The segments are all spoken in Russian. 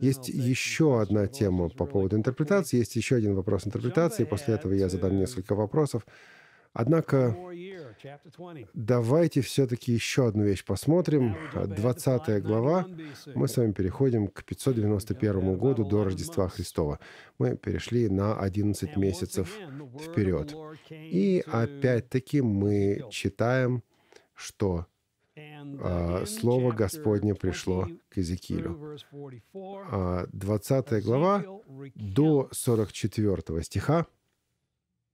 Есть еще одна тема по поводу интерпретации, есть еще один вопрос интерпретации, после этого я задам несколько вопросов. Однако давайте все-таки еще одну вещь посмотрим. 20 глава. Мы с вами переходим к 591 году до Рождества Христова. Мы перешли на 11 месяцев вперед. И опять-таки мы читаем, что а, слово Господне пришло к Иезекиилю. 20 а, глава до 44 стиха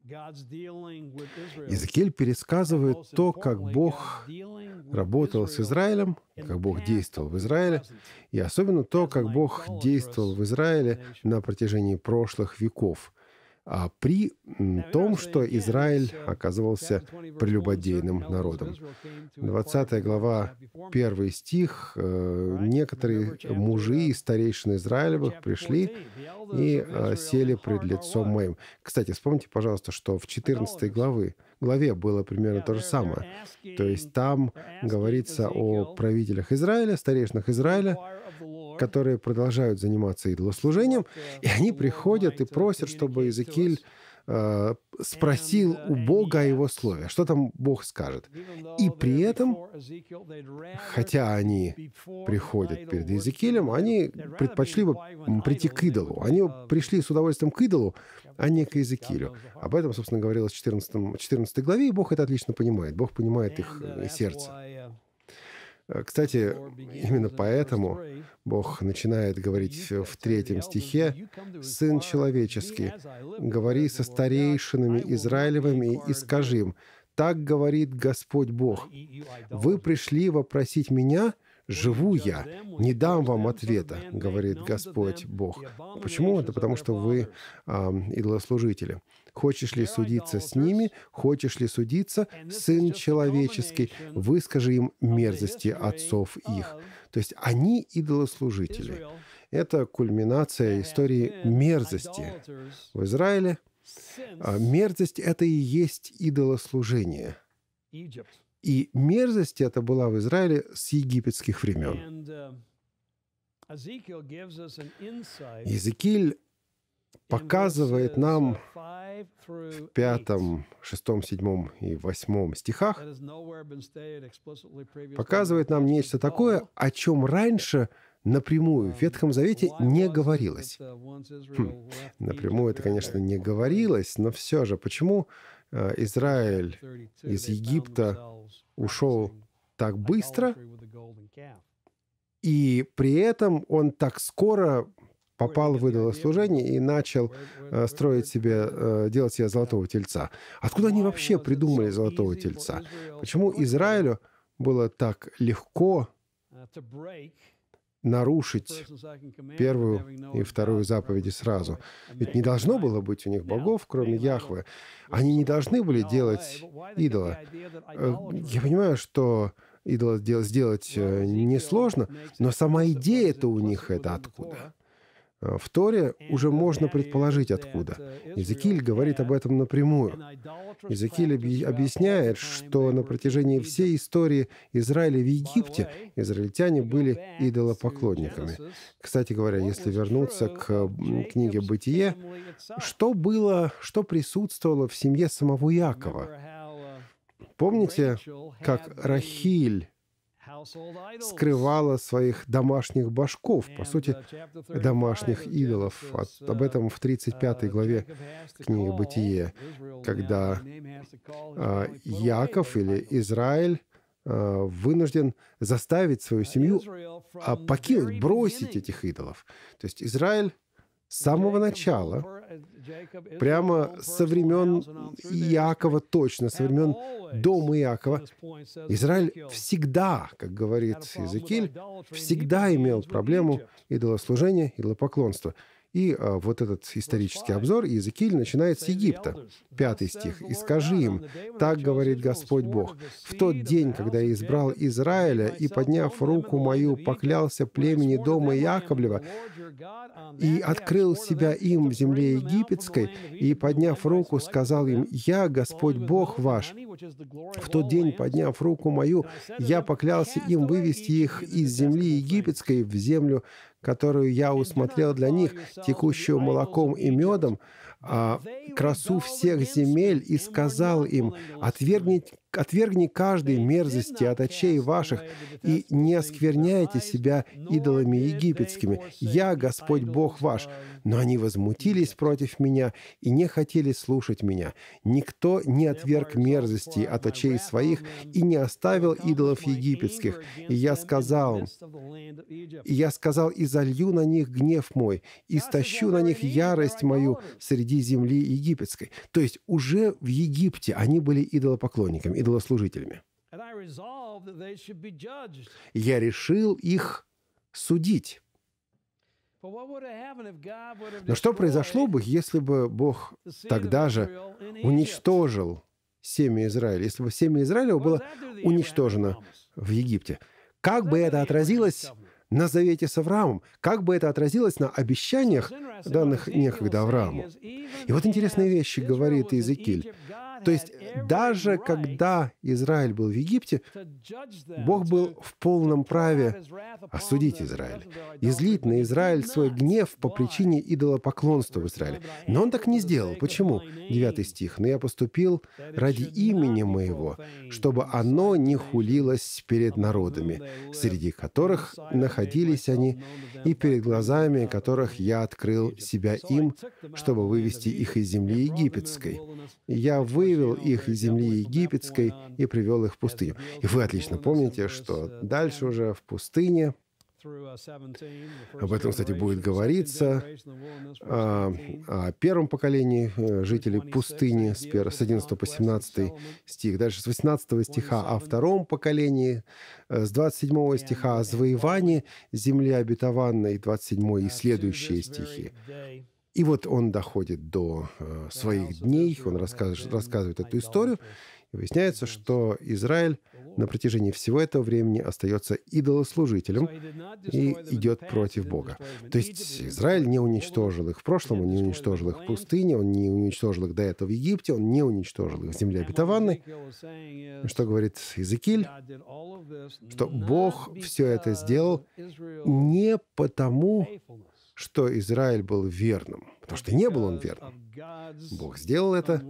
Иезекииль пересказывает то, как Бог работал с Израилем, как Бог действовал в Израиле, и особенно то, как Бог действовал в Израиле на протяжении прошлых веков – а при том, что Израиль оказывался прелюбодейным народом. 20 глава, 1 стих. Э, «Некоторые мужи и старейшины Израилевых пришли и сели пред лицом моим». Кстати, вспомните, пожалуйста, что в 14 главы, главе было примерно то же самое. То есть там говорится о правителях Израиля, старейшинах Израиля, которые продолжают заниматься идолослужением, и они приходят и просят, чтобы Иезекииль э, э спросил у Бога о его слове, что там Бог скажет. И при этом, хотя они приходят перед Иезекиилем, они предпочли бы прийти к идолу. Они пришли с удовольствием к идолу, uh, а не к Иезекиилю. Об этом, собственно, говорилось в 14, 14 главе, и Бог это отлично понимает. Бог понимает их uh, э, сердце. Э, кстати, именно поэтому Бог начинает говорить в третьем стихе, «Сын человеческий, говори со старейшинами Израилевыми и скажи им, так говорит Господь Бог, вы пришли вопросить меня, живу я, не дам вам ответа, говорит Господь Бог. Почему? это? потому что вы э, идолослужители. Хочешь ли судиться с ними, хочешь ли судиться, Сын Человеческий, выскажи им мерзости отцов их». То есть они идолослужители. Это кульминация истории мерзости в Израиле. А, мерзость — это и есть идолослужение. И мерзость это была в Израиле с египетских времен. Иезекииль показывает нам в пятом, шестом, седьмом и восьмом стихах, показывает нам нечто такое, о чем раньше напрямую в Ветхом Завете не говорилось. Хм, напрямую это, конечно, не говорилось, но все же, почему э, Израиль из Египта ушел так быстро, и при этом он так скоро попал, выдал служение и начал э, строить себе, э, делать себе золотого тельца. Откуда они вообще придумали золотого тельца? Почему Израилю было так легко нарушить первую и вторую заповеди сразу. Ведь не должно было быть у них богов, кроме Яхвы. Они не должны были делать идола. Э, я понимаю, что идола сделать несложно, но сама идея это у них это откуда? Э, в Торе уже можно предположить откуда. Иезекииль говорит об этом напрямую. Иезекииль объясняет, что на протяжении всей истории Израиля в Египте израильтяне были идолопоклонниками. Кстати говоря, если вернуться к книге «Бытие», что было, что присутствовало в семье самого Якова? Помните, как Рахиль скрывала своих домашних башков, по сути, uh, домашних идолов. Uh, об этом в 35 uh, главе книги «Бытие», когда а, Яков или Израиль а, вынужден заставить свою семью а, покинуть, бросить этих идолов. То есть Израиль с самого начала прямо со времен Иакова точно, со времен дома Иакова. Израиль всегда, как говорит Иезекииль, всегда имел проблему идолослужения, идолопоклонства. И а, вот этот исторический обзор Иезекииль начинает с Египта. Пятый стих. «И скажи им, так говорит Господь Бог, в тот день, когда я избрал Израиля и, подняв руку мою, поклялся племени дома Яковлева и открыл себя им в земле египетской, и, подняв руку, сказал им, «Я Господь Бог ваш». В тот день, подняв руку мою, я поклялся им вывести их из земли египетской в землю которую я усмотрел для них, текущую молоком и медом, а, красу всех земель, и сказал им, отвергните отвергни каждой мерзости от очей ваших, и не оскверняйте себя ну, идолами египетскими. Я Господь Бог ваш». Но они возмутились против меня и не хотели слушать меня. Никто не отверг мерзости от очей своих и не оставил идолов египетских. И я сказал им, и я сказал, и залью на них гнев мой, и стащу на них ярость мою среди земли египетской. То есть уже в Египте они были идолопоклонниками идолослужителями. Я решил их судить. Но что произошло бы, если бы Бог тогда же уничтожил семя Израиля, если бы семя Израиля было уничтожено в Египте? Как бы это отразилось на завете с Авраамом? Как бы это отразилось на обещаниях, данных некогда Аврааму? И вот интересные вещи говорит Иезекииль. То есть э, даже когда Израиль был в Египте, Бог был в полном праве осудить Израиль, излить на Израиль свой гнев по причине идолопоклонства в Израиле. Но он так не сделал. Почему? Девятый стих. «Но я поступил ради имени моего, чтобы оно не хулилось перед народами, среди которых находились они, и перед глазами которых я открыл себя им, чтобы вывести их из земли египетской. Я вы вывел их из земли египетской и привел их в пустыню. И вы отлично помните, что дальше уже в пустыне об этом, кстати, будет говориться о, а, о первом поколении э, жителей пустыни с 11 по 17 стих. Дальше с 18 стиха о втором поколении, э, с 27 стиха о завоевании земли обетованной, 27 и следующие стихи. И вот он доходит до э, своих дней, он рассказ, рассказывает эту историю, и выясняется, что Израиль на протяжении всего этого времени остается идолослужителем и идет против Бога. То есть Израиль не уничтожил их в прошлом, он не уничтожил их в пустыне, он не уничтожил их до этого в Египте, он не уничтожил их в земле обетованной. Что говорит Иезекииль? Что Бог все это сделал не потому, что Израиль был верным. Потому что не был он верным. Бог сделал это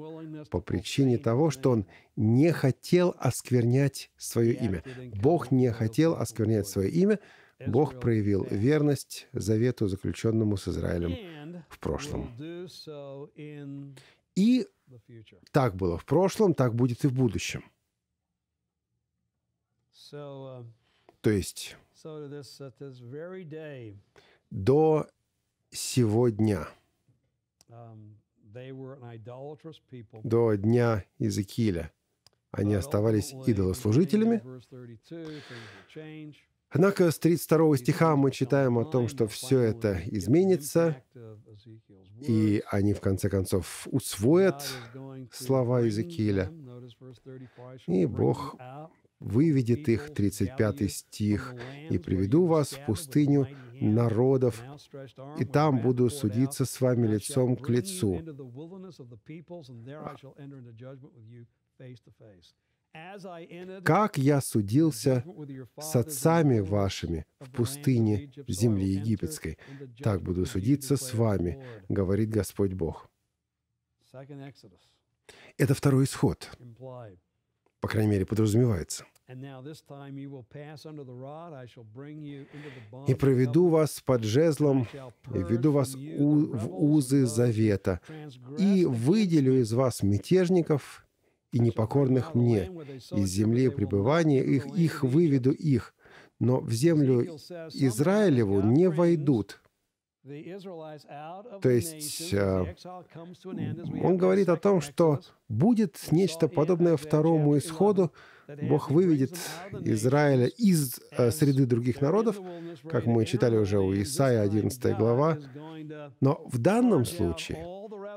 по причине того, что он не хотел осквернять свое имя. Бог не хотел осквернять свое имя. Бог проявил верность завету, заключенному с Израилем в прошлом. И так было в прошлом, так будет и в будущем. То есть uh, до сегодня, um, до дня Иезекииля. Они оставались идолослужителями. Однако с 32 стиха мы читаем о том, что все это изменится, и они в конце концов усвоят слова Иезекииля. И Бог выведет их, 35 стих, «И приведу вас в пустыню народов, и там буду судиться с вами лицом к лицу». «Как я судился с отцами вашими в пустыне земли египетской, так буду судиться с вами, говорит Господь Бог». Это второй исход по крайней мере, подразумевается. «И проведу вас под жезлом, и введу вас у, в узы завета, и выделю из вас мятежников и непокорных мне, из земли пребывания их, их выведу их, но в землю Израилеву не войдут, то есть э, он говорит о том, что будет нечто подобное второму исходу. Бог выведет Израиля из э, среды других народов, как мы читали уже у Исаия 11 глава. Но в данном случае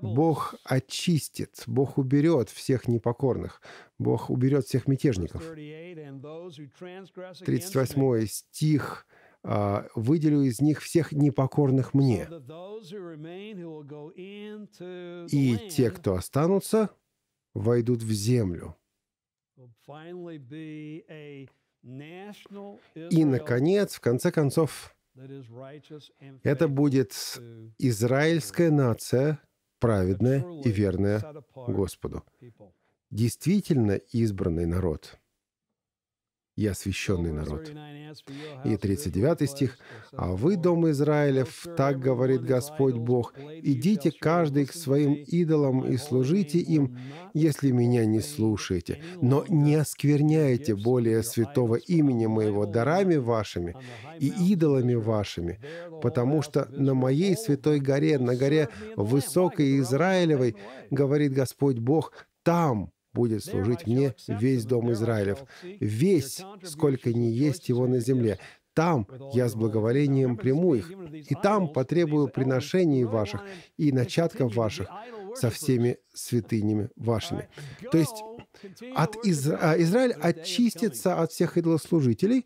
Бог очистит, Бог уберет всех непокорных, Бог уберет всех мятежников. 38 стих а, выделю из них всех непокорных мне. И те, кто останутся, войдут в землю. И, наконец, в конце концов, это будет израильская нация, праведная и верная Господу. Действительно избранный народ – и освященный народ». И 39 стих. «А вы, дом Израилев, так говорит Господь Бог, идите каждый к своим идолам и служите им, если меня не слушаете, но не оскверняйте более святого имени моего дарами вашими а и идолами вашими, потому что на моей святой горе, на горе высокой Израилевой, говорит Господь Бог, там будет служить мне весь дом Израилев, весь, сколько не есть его на земле. Там я с благоволением приму их, и там потребую приношений ваших и начатков ваших со всеми святынями вашими». То есть от Изра... Израиль очистится от всех идолослужителей,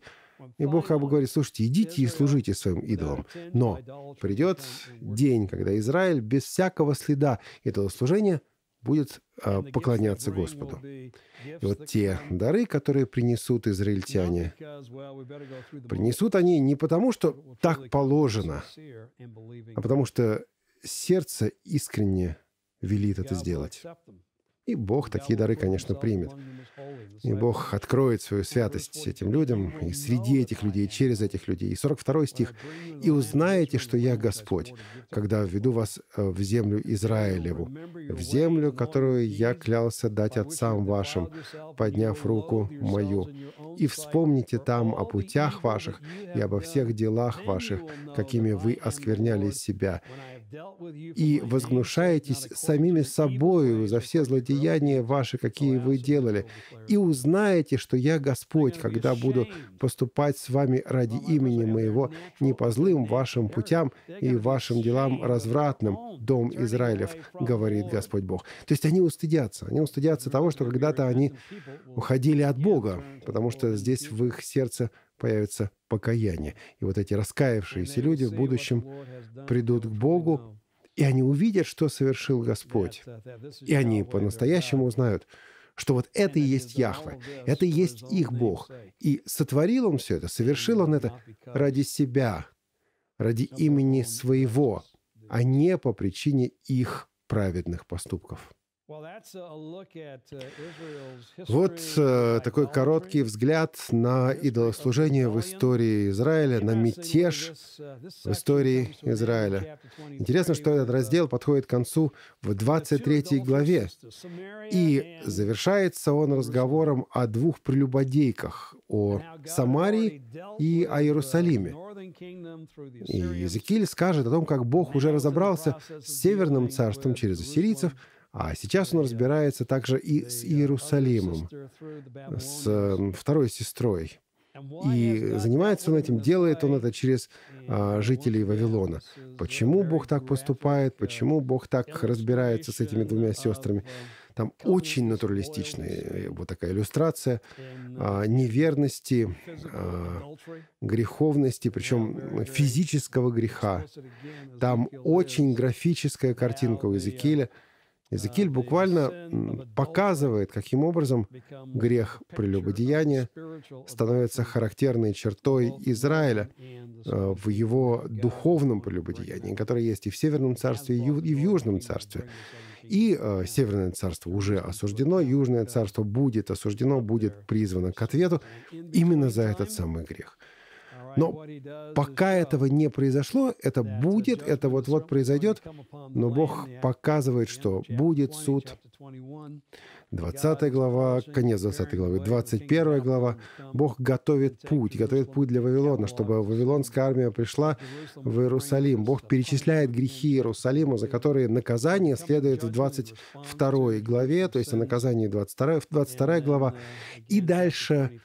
и Бог как бы говорит, слушайте, идите и служите своим идолам. Но придет день, когда Израиль без всякого следа идолослужения будет а, поклоняться Господу. И вот те дары, которые принесут израильтяне, принесут они не потому, что так положено, а потому что сердце искренне велит это сделать. И Бог такие дары, конечно, примет. И Бог откроет свою святость этим людям, и среди этих людей, и через этих людей. И 42 стих. «И узнаете, что я Господь, когда введу вас э, в землю Израилеву, в землю, которую я клялся дать отцам вашим, подняв руку мою. И вспомните там о путях ваших и обо всех делах ваших, какими вы оскверняли себя, и возгнушаетесь самими собою за все злодеяния, деяния ваши, какие вы делали, и узнаете, что я Господь, когда буду поступать с вами ради имени моего, не по злым вашим путям и вашим делам развратным, дом Израилев, говорит Господь Бог. То есть они устыдятся. Они устыдятся того, что когда-то они уходили от Бога, потому что здесь в их сердце появится покаяние. И вот эти раскаявшиеся люди в будущем придут к Богу и они увидят, что совершил Господь. И они по-настоящему узнают, что вот это и есть Яхве, это и есть их Бог. И сотворил он все это, совершил он это ради себя, ради имени своего, а не по причине их праведных поступков. Uh, вот э, такой короткий взгляд на идолослужение в истории Израиля, на мятеж uh, в истории Израиля. Интересно, что этот uh, раздел подходит к концу в 23 главе, и завершается он разговором о двух прелюбодейках, о Самарии и о Иерусалиме. И Иезекииль скажет о том, как Бог уже разобрался с Северным царством через ассирийцев, а сейчас он разбирается также и с Иерусалимом, с эм, второй сестрой. И занимается он этим, делает он это через а, жителей Вавилона. Почему Бог так поступает, почему Бог так разбирается с этими двумя сестрами? Там очень натуралистичная э, вот такая иллюстрация а, неверности, а, греховности, причем физического греха. Там очень графическая картинка у Иезекииля, Иезекииль буквально показывает, каким образом грех прелюбодеяния становится характерной чертой Израиля э, в его духовном прелюбодеянии, которое есть и в Северном царстве, и в Южном царстве. И э, Северное царство уже осуждено, Южное царство будет осуждено, будет призвано к ответу именно за этот самый грех. Но пока этого не произошло, это будет, это вот-вот произойдет, но Бог показывает, что будет суд. 20 глава, конец 20 главы, 21 глава, Бог готовит путь, готовит путь для Вавилона, чтобы вавилонская армия пришла в Иерусалим. Бог перечисляет грехи Иерусалима, за которые наказание следует в 22 главе, то есть о наказании 22, 22 глава, и дальше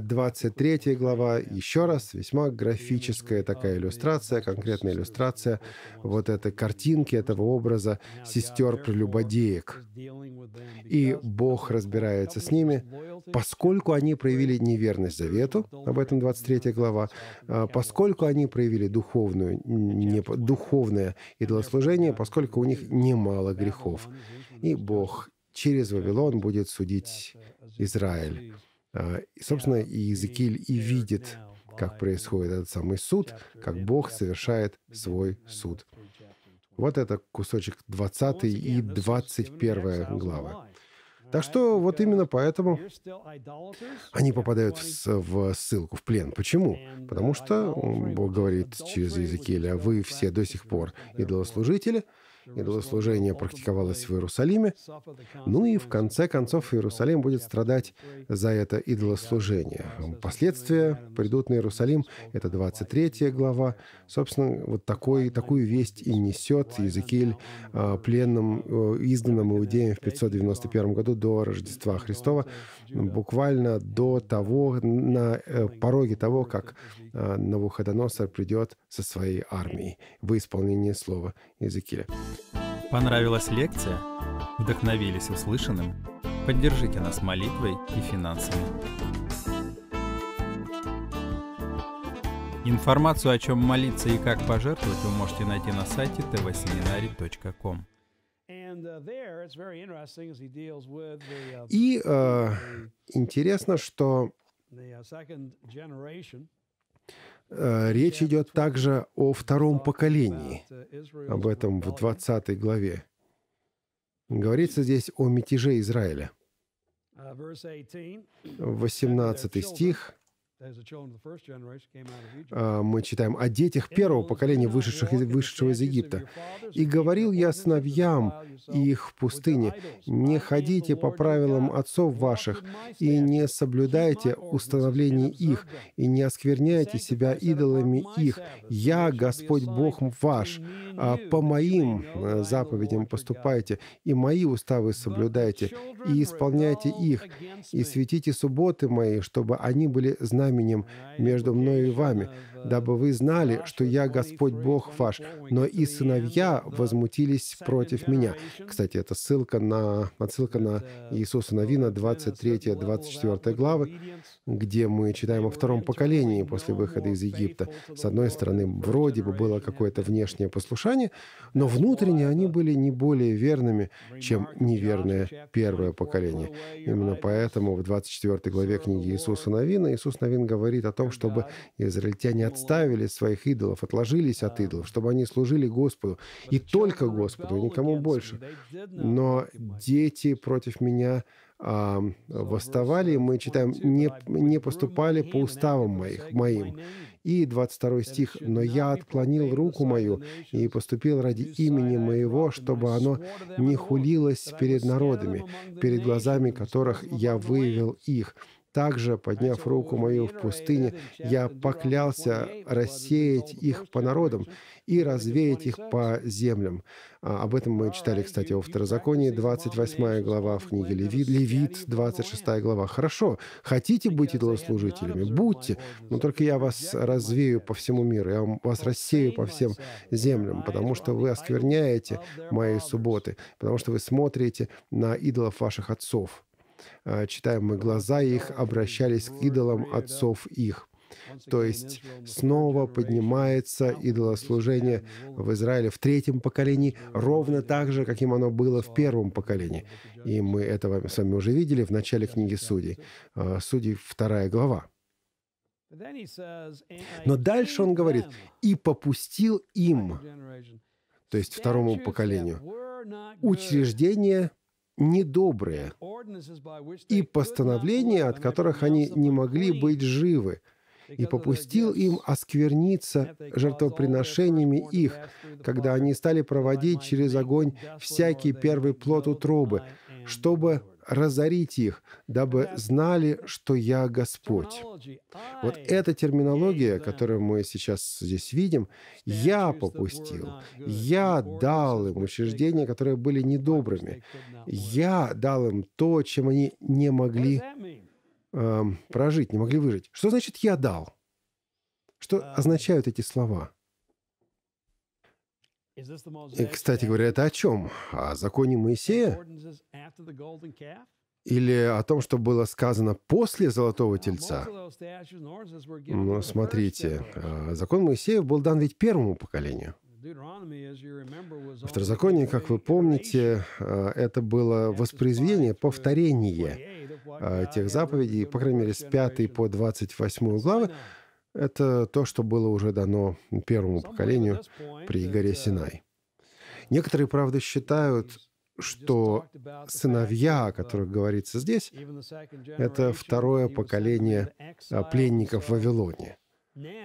23 а, глава, еще раз, весьма графическая такая иллюстрация, конкретная иллюстрация вот этой картинки, этого образа сестер прелюбодеек. И Бог разбирается с ними, поскольку они проявили неверность завету, об этом 23 глава, а, поскольку они проявили духовную, не, духовное идолослужение, поскольку у них немало грехов. И Бог через Вавилон будет судить Израиль. А, и, собственно, Иезекииль и видит, как происходит этот самый суд, как Бог совершает свой суд. Вот это кусочек 20 и 21 главы. Так что вот именно поэтому они попадают в ссылку, в плен. Почему? Потому что Бог говорит через Иезекииля, вы все до сих пор идолослужители, идолослужение практиковалось в Иерусалиме, ну и в конце концов Иерусалим будет страдать за это идолослужение. Последствия придут на Иерусалим, это 23 глава. Собственно, вот такой, такую весть и несет Иезекииль а, пленным, э, изгнанным иудеям в 591 году до Рождества Христова, буквально до того, на э, пороге того, как а, Навуходоносор придет со своей армией в исполнении слова языке. Понравилась лекция? Вдохновились услышанным? Поддержите нас молитвой и финансами. Информацию, о чем молиться и как пожертвовать, вы можете найти на сайте uh, tvseminary.com. Uh, и э, интересно, что uh, Э, речь идет также о втором поколении, об этом в 20 главе. Говорится здесь о мятеже Израиля. 18 э, стих. А, мы читаем о детях первого поколения, вышедших, вышедшего из Египта. «И говорил я сновьям их в пустыне, не ходите по правилам отцов ваших, и не соблюдайте установлений их, и не оскверняйте себя идолами их. Я, Господь Бог ваш, а, по моим э, заповедям поступайте, и мои уставы соблюдайте, и исполняйте их, и светите субботы мои, чтобы они были знаменами знаменем между мною и вами, дабы вы знали, что я Господь Бог ваш, но и сыновья возмутились против меня». Кстати, это ссылка на, отсылка на Иисуса Новина, 23-24 главы, где мы читаем о втором поколении после выхода из Египта. С одной стороны, вроде бы было какое-то внешнее послушание, но внутренне они были не более верными, чем неверное первое поколение. Именно поэтому в 24 главе книги Иисуса Навина Иисус Навин говорит о том, чтобы израильтяне отставили своих идолов, отложились от идолов, чтобы они служили Господу. И только Господу, и никому больше. Но дети против меня а, восставали, мы читаем, не, не поступали по уставам моих, моим. И 22 стих, «Но я отклонил руку мою и поступил ради имени моего, чтобы оно не хулилось перед народами, перед глазами которых я вывел их». Также, подняв руку мою в пустыне, я поклялся рассеять их по народам и развеять их по землям. А, об этом мы читали, кстати, во Второзаконии, 28 глава в книге Левит, Левит, 26 глава. Хорошо, хотите быть идолослужителями? Будьте, но только я вас развею по всему миру, я вас рассею по всем землям, потому что вы оскверняете мои субботы, потому что вы смотрите на идолов ваших отцов. Э, читаем мы, глаза их обращались к идолам отцов их. То есть снова поднимается идолослужение в Израиле в третьем поколении, ровно так же, каким оно было в первом поколении. И мы это с вами уже видели в начале книги Судей. Э, Судей вторая глава. Но дальше он говорит, «И попустил им», то есть второму поколению, учреждение недобрые, и постановления, от которых они не могли быть живы, и попустил им оскверниться жертвоприношениями их, когда они стали проводить через огонь всякий первый плод утробы, чтобы разорить их, дабы знали, что я Господь. Вот эта терминология, которую мы сейчас здесь видим, я попустил, uh, я дал им учреждения, которые были недобрыми, я дал им то, чем они не могли э, прожить, не могли выжить. Что значит «я дал»? Что э, означают эти слова? И, кстати говоря, это о чем? О законе Моисея? Или о том, что было сказано после Золотого Тельца? Но ну, смотрите, э, закон Моисея был дан ведь первому поколению. Второзаконие, как вы помните, э, это было воспроизведение, повторение э, тех заповедей, по крайней мере, с 5 по 28 главы, это то, что было уже дано первому поколению при Игоре uh, Синай. Некоторые, правда, считают, что сыновья, о которых uh, говорится здесь, это второе поколение а, пленников в Вавилоне.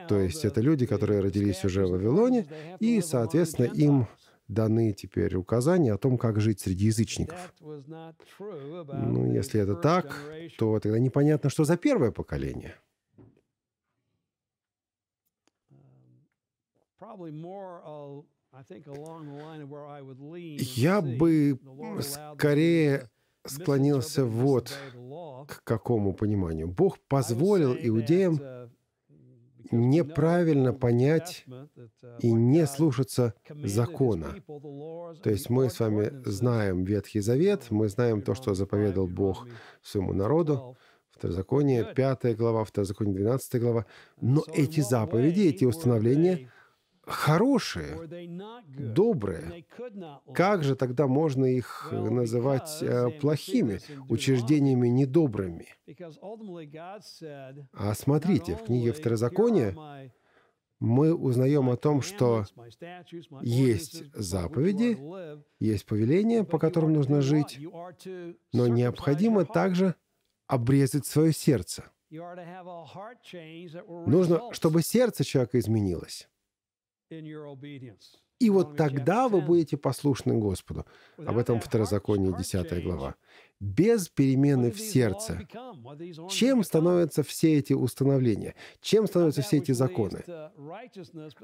То есть это люди, которые родились уже в Вавилоне, и, соответственно, им даны теперь указания о том, как жить среди язычников. Ну, если это так, то тогда непонятно, что за первое поколение — Я бы скорее склонился вот к какому пониманию. Бог позволил иудеям uh, неправильно понять uh, и не слушаться закона. То есть мы с вами знаем Ветхий Завет, мы знаем то, что заповедал Бог своему народу, Второзаконие 5 глава, Второзаконие 12 глава. Но эти заповеди, эти установления – хорошие, добрые. Как же тогда можно их называть э, плохими, учреждениями недобрыми? А смотрите, в книге Второзакония мы узнаем о том, что есть заповеди, есть повеления, по которым нужно жить, но необходимо также обрезать свое сердце. Нужно, чтобы сердце человека изменилось. И вот тогда вы будете послушны Господу. Об этом второзаконие 10 глава. Без перемены в сердце. Чем становятся все эти установления? Чем становятся все эти законы?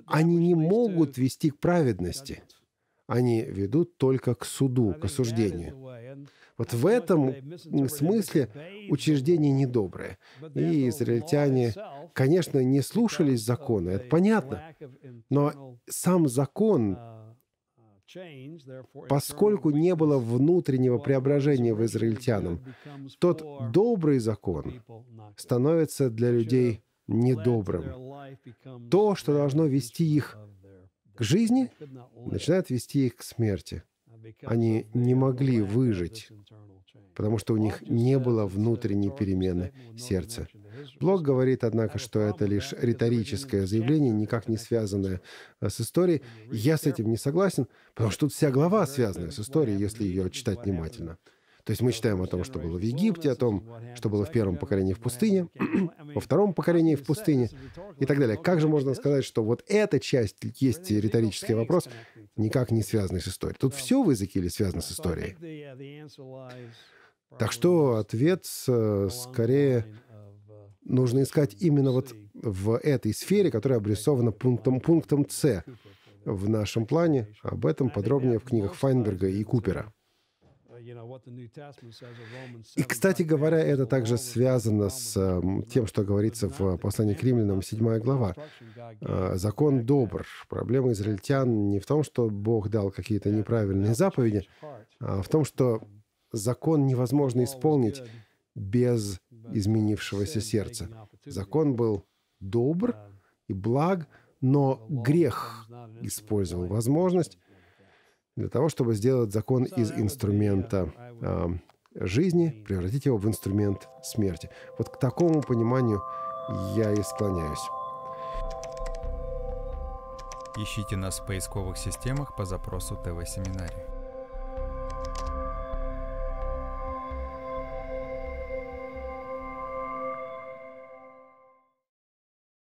Они не могут вести к праведности они ведут только к суду, к осуждению. Вот в этом смысле учреждение недоброе. И израильтяне, конечно, не слушались закона, это понятно. Но сам закон, поскольку не было внутреннего преображения в израильтянам, тот добрый закон становится для людей недобрым. То, что должно вести их к жизни, начинают вести их к смерти. Они не могли выжить, потому что у них не было внутренней перемены сердца. Блог говорит, однако, что это лишь риторическое заявление, никак не связанное с историей. Я с этим не согласен, потому что тут вся глава связана с историей, если ее читать внимательно. То есть мы читаем о том, что было в Египте, о том, что было в первом поколении в пустыне, во втором поколении в пустыне и так далее. Как же можно сказать, что вот эта часть есть риторический вопрос, никак не связанный с историей? Тут все в Иезекииле связано с историей. Так что ответ э, скорее нужно искать именно вот в этой сфере, которая обрисована пунктом, пунктом С в нашем плане. Об этом подробнее в книгах Файнберга и Купера. И, кстати говоря, это также связано с тем, что говорится в послании к римлянам, 7 глава. А, закон добр. Проблема израильтян не в том, что Бог дал какие-то неправильные заповеди, а в том, что закон невозможно исполнить без uh, изменившегося сердца. Закон был добр и благ, но грех использовал возможность для того, чтобы сделать закон из инструмента э, жизни, превратить его в инструмент смерти. Вот к такому пониманию я и склоняюсь. Ищите нас в поисковых системах по запросу ТВ-семинарий.